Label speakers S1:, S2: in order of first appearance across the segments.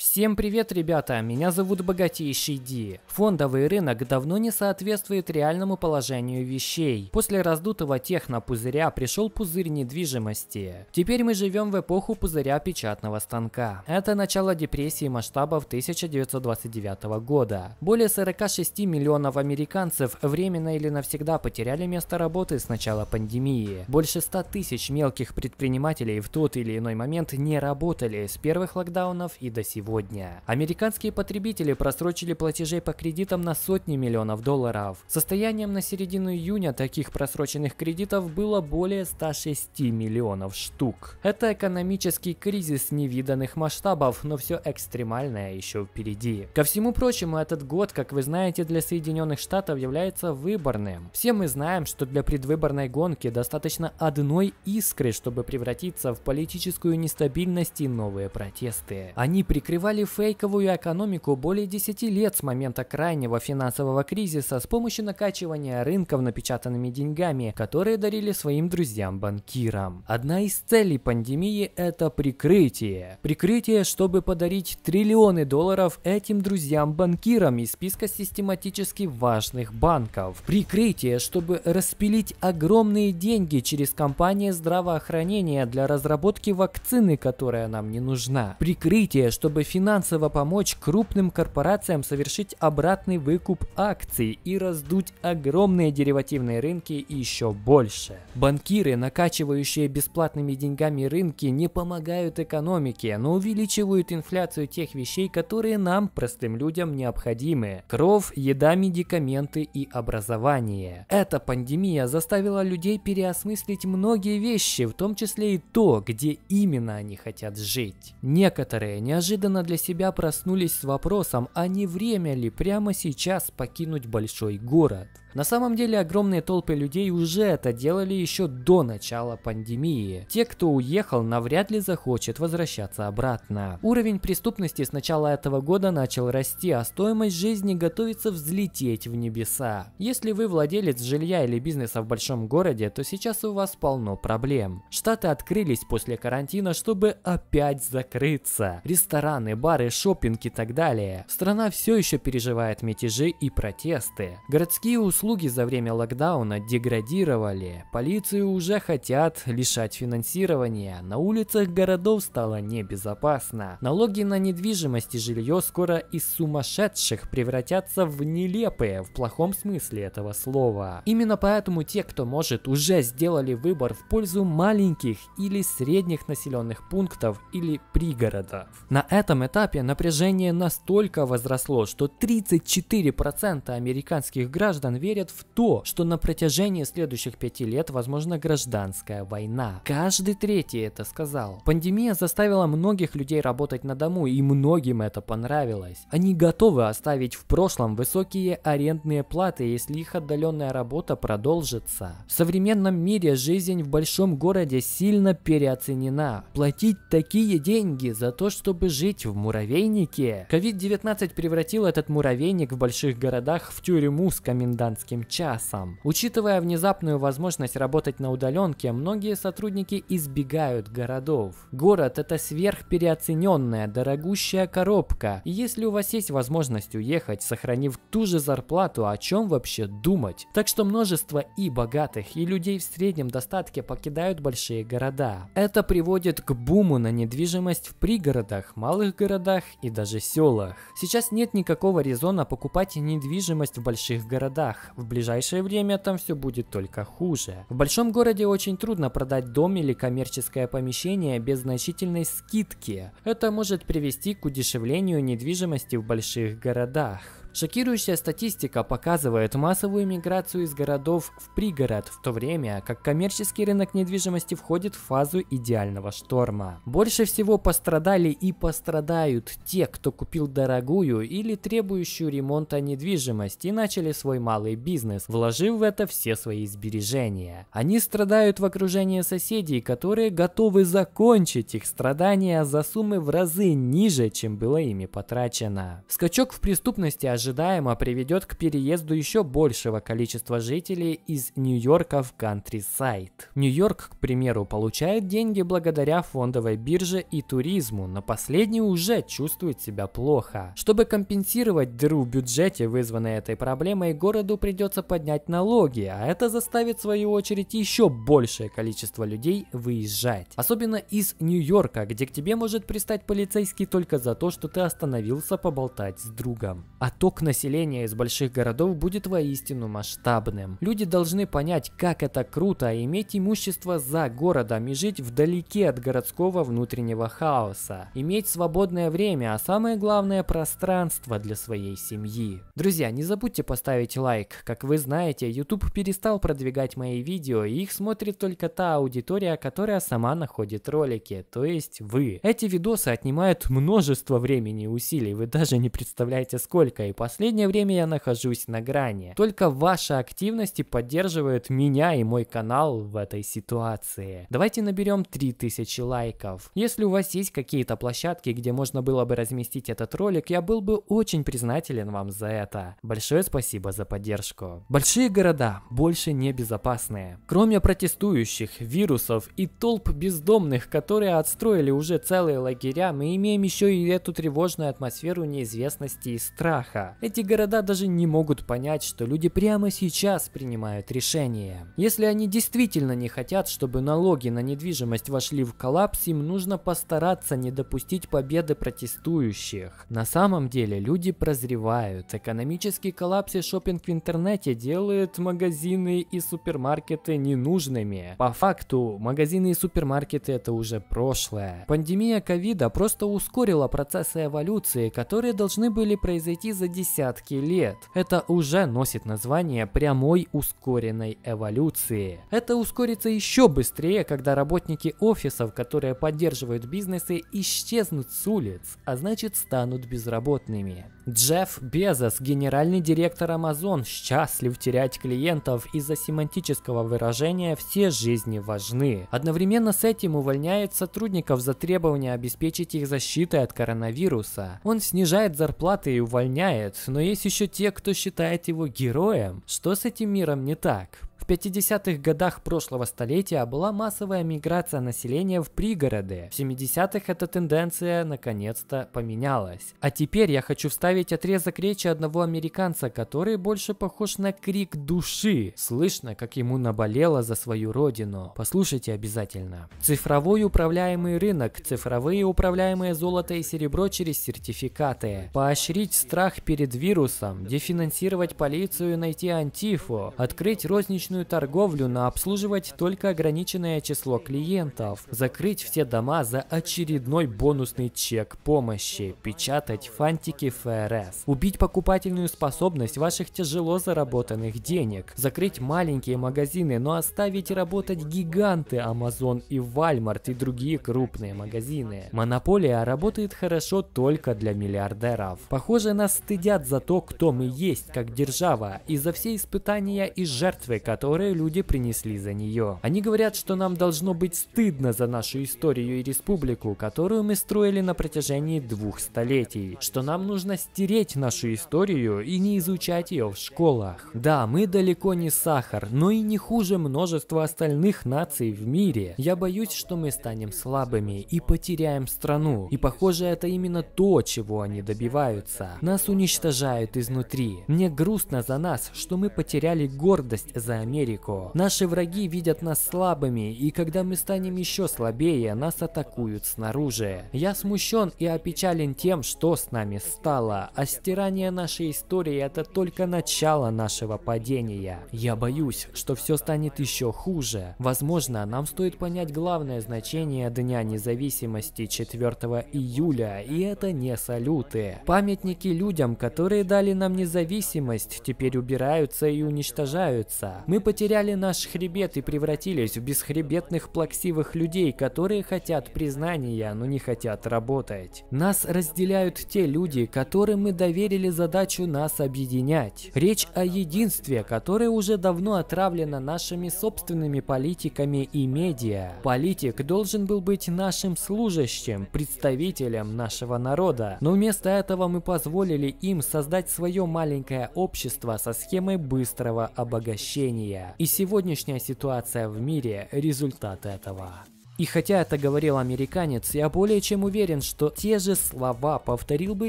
S1: Всем привет, ребята! Меня зовут Богатейший Ди. Фондовый рынок давно не соответствует реальному положению вещей. После раздутого технопузыря пришел пузырь недвижимости. Теперь мы живем в эпоху пузыря печатного станка. Это начало депрессии масштабов 1929 года. Более 46 миллионов американцев временно или навсегда потеряли место работы с начала пандемии. Больше 100 тысяч мелких предпринимателей в тот или иной момент не работали с первых локдаунов и до сегодня сегодня. Американские потребители просрочили платежей по кредитам на сотни миллионов долларов. Состоянием на середину июня таких просроченных кредитов было более 106 миллионов штук. Это экономический кризис невиданных масштабов, но все экстремальное еще впереди. Ко всему прочему, этот год, как вы знаете, для Соединенных Штатов является выборным. Все мы знаем, что для предвыборной гонки достаточно одной искры, чтобы превратиться в политическую нестабильность и новые протесты. Они прикрывают развивали фейковую экономику более 10 лет с момента крайнего финансового кризиса с помощью накачивания рынков напечатанными деньгами, которые дарили своим друзьям-банкирам. Одна из целей пандемии – это прикрытие. Прикрытие, чтобы подарить триллионы долларов этим друзьям-банкирам из списка систематически важных банков. Прикрытие, чтобы распилить огромные деньги через компании здравоохранения для разработки вакцины, которая нам не нужна. Прикрытие, чтобы чтобы финансово помочь крупным корпорациям совершить обратный выкуп акций и раздуть огромные деривативные рынки еще больше. Банкиры, накачивающие бесплатными деньгами рынки, не помогают экономике, но увеличивают инфляцию тех вещей, которые нам, простым людям, необходимы. Кров, еда, медикаменты и образование. Эта пандемия заставила людей переосмыслить многие вещи, в том числе и то, где именно они хотят жить. Некоторые неожиданно неожиданно для себя проснулись с вопросом, а не время ли прямо сейчас покинуть большой город. На самом деле огромные толпы людей уже это делали еще до начала пандемии. Те, кто уехал, навряд ли захочет возвращаться обратно. Уровень преступности с начала этого года начал расти, а стоимость жизни готовится взлететь в небеса. Если вы владелец жилья или бизнеса в большом городе, то сейчас у вас полно проблем. Штаты открылись после карантина, чтобы опять закрыться. Рестораны, бары, шопинг и так далее. Страна все еще переживает мятежи и протесты. Городские условия услуги за время локдауна деградировали, полицию уже хотят лишать финансирования, на улицах городов стало небезопасно. Налоги на недвижимость и жилье скоро из сумасшедших превратятся в нелепые, в плохом смысле этого слова. Именно поэтому те, кто может, уже сделали выбор в пользу маленьких или средних населенных пунктов или пригородов. На этом этапе напряжение настолько возросло, что 34% американских граждан верят, верят в то, что на протяжении следующих пяти лет возможна гражданская война. Каждый третий это сказал. Пандемия заставила многих людей работать на дому, и многим это понравилось. Они готовы оставить в прошлом высокие арендные платы, если их отдаленная работа продолжится. В современном мире жизнь в большом городе сильно переоценена. Платить такие деньги за то, чтобы жить в муравейнике. COVID-19 превратил этот муравейник в больших городах в тюрьму с комендантским комендантским часом. Учитывая внезапную возможность работать на удаленке, многие сотрудники избегают городов. Город – это сверхпереоцененная, дорогущая коробка. И если у вас есть возможность уехать, сохранив ту же зарплату, о чем вообще думать? Так что множество и богатых, и людей в среднем достатке покидают большие города. Это приводит к буму на недвижимость в пригородах, малых городах и даже селах. Сейчас нет никакого резона покупать недвижимость в больших городах, в ближайшее время там все будет только хуже. В большом городе очень трудно продать дом или коммерческое помещение без значительной скидки. Это может привести к удешевлению недвижимости в больших городах. Шокирующая статистика показывает массовую миграцию из городов в пригород, в то время как коммерческий рынок недвижимости входит в фазу идеального шторма. Больше всего пострадали и пострадают те, кто купил дорогую или требующую ремонта недвижимость и начали свой малый бизнес, вложив в это все свои сбережения. Они страдают в окружении соседей, которые готовы закончить их страдания за суммы в разы ниже, чем было ими потрачено. Скачок в преступности ожидаемо приведет к переезду еще большего количества жителей из Нью-Йорка в Кантрисайд. Нью-Йорк, к примеру, получает деньги благодаря фондовой бирже и туризму, но последний уже чувствует себя плохо. Чтобы компенсировать дыру в бюджете, вызванной этой проблемой, городу придется поднять налоги, а это заставит в свою очередь еще большее количество людей выезжать. Особенно из Нью-Йорка, где к тебе может пристать полицейский только за то, что ты остановился поболтать с другом. А то Отток населения из больших городов будет воистину масштабным. Люди должны понять, как это круто иметь имущество за городом и жить вдалеке от городского внутреннего хаоса. Иметь свободное время, а самое главное пространство для своей семьи. Друзья, не забудьте поставить лайк. Как вы знаете, YouTube перестал продвигать мои видео, и их смотрит только та аудитория, которая сама находит ролики, то есть вы. Эти видосы отнимают множество времени и усилий, вы даже не представляете сколько, и последнее время я нахожусь на грани. Только ваша активность и поддерживает меня и мой канал в этой ситуации. Давайте наберем 3000 лайков. Если у вас есть какие-то площадки, где можно было бы разместить этот ролик, я был бы очень признателен вам за это. Большое спасибо за поддержку. Большие города больше не безопасные. Кроме протестующих, вирусов и толп бездомных, которые отстроили уже целые лагеря, мы имеем еще и эту тревожную атмосферу неизвестности и страха. Эти города даже не могут понять, что люди прямо сейчас принимают решение. Если они действительно не хотят, чтобы налоги на недвижимость вошли в коллапс, им нужно постараться не допустить победы протестующих. На самом деле люди прозревают. Экономический коллапс и шопинг в интернете делают магазины и супермаркеты ненужными. По факту, магазины и супермаркеты это уже прошлое. Пандемия ковида просто ускорила процессы эволюции, которые должны были произойти за десятки лет. Это уже носит название прямой ускоренной эволюции. Это ускорится еще быстрее, когда работники офисов, которые поддерживают бизнесы, исчезнут с улиц, а значит станут безработными. Джефф Безос, генеральный директор Amazon, счастлив терять клиентов из-за семантического выражения «все жизни важны». Одновременно с этим увольняет сотрудников за требование обеспечить их защитой от коронавируса. Он снижает зарплаты и увольняет считают, но есть еще те, кто считает его героем. Что с этим миром не так? В 50-х годах прошлого столетия была массовая миграция населения в пригороды. В 70-х эта тенденция наконец-то поменялась. А теперь я хочу вставить отрезок речи одного американца, который больше похож на крик души. Слышно, как ему наболело за свою родину. Послушайте обязательно. Цифровой управляемый рынок, цифровые управляемые золото и серебро через сертификаты. Поощрить страх перед вирусом, дефинансировать полицию и найти антифу, открыть розничную розничную торговлю на обслуживать только ограниченное число клиентов, закрыть все дома за очередной бонусный чек помощи, печатать фантики ФРС, убить покупательную способность ваших тяжело заработанных денег, закрыть маленькие магазины, но оставить работать гиганты Amazon и Walmart и другие крупные магазины. Монополия работает хорошо только для миллиардеров. Похоже, нас стыдят за то, кто мы есть, как держава, и за все испытания и жертвы, которые которые люди принесли за нее. Они говорят, что нам должно быть стыдно за нашу историю и республику, которую мы строили на протяжении двух столетий, что нам нужно стереть нашу историю и не изучать ее в школах. Да, мы далеко не сахар, но и не хуже множества остальных наций в мире. Я боюсь, что мы станем слабыми и потеряем страну. И похоже, это именно то, чего они добиваются. Нас уничтожают изнутри. Мне грустно за нас, что мы потеряли гордость за Америку Америку. Наши враги видят нас слабыми, и когда мы станем еще слабее, нас атакуют снаружи. Я смущен и опечален тем, что с нами стало, а стирание нашей истории это только начало нашего падения. Я боюсь, что все станет еще хуже. Возможно, нам стоит понять главное значение Дня Независимости 4 июля, и это не салюты. Памятники людям, которые дали нам независимость, теперь убираются и уничтожаются. Мы потеряли наш хребет и превратились в бесхребетных плаксивых людей, которые хотят признания, но не хотят работать. Нас разделяют те люди, которым мы доверили задачу нас объединять. Речь о единстве, которое уже давно отравлено нашими собственными политиками и медиа. Политик должен был быть нашим служащим, представителем нашего народа. Но вместо этого мы позволили им создать свое маленькое общество со схемой быстрого обогащения явление, и сегодняшняя ситуация в мире – результат этого. И хотя это говорил американец, я более чем уверен, что те же слова повторил бы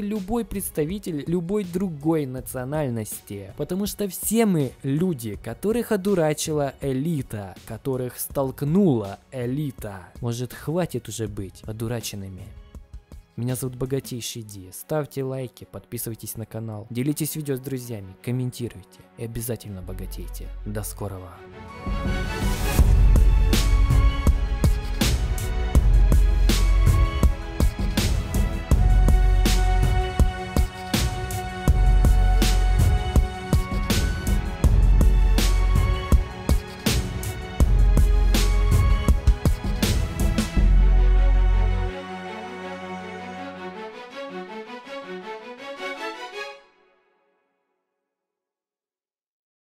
S1: любой представитель любой другой национальности. Потому что все мы люди, которых одурачила элита, которых столкнула элита. Может хватит уже быть одураченными. Меня зовут Богатейший Ди. Ставьте лайки, подписывайтесь на канал, делитесь видео с друзьями, комментируйте и обязательно богатейте. До скорого!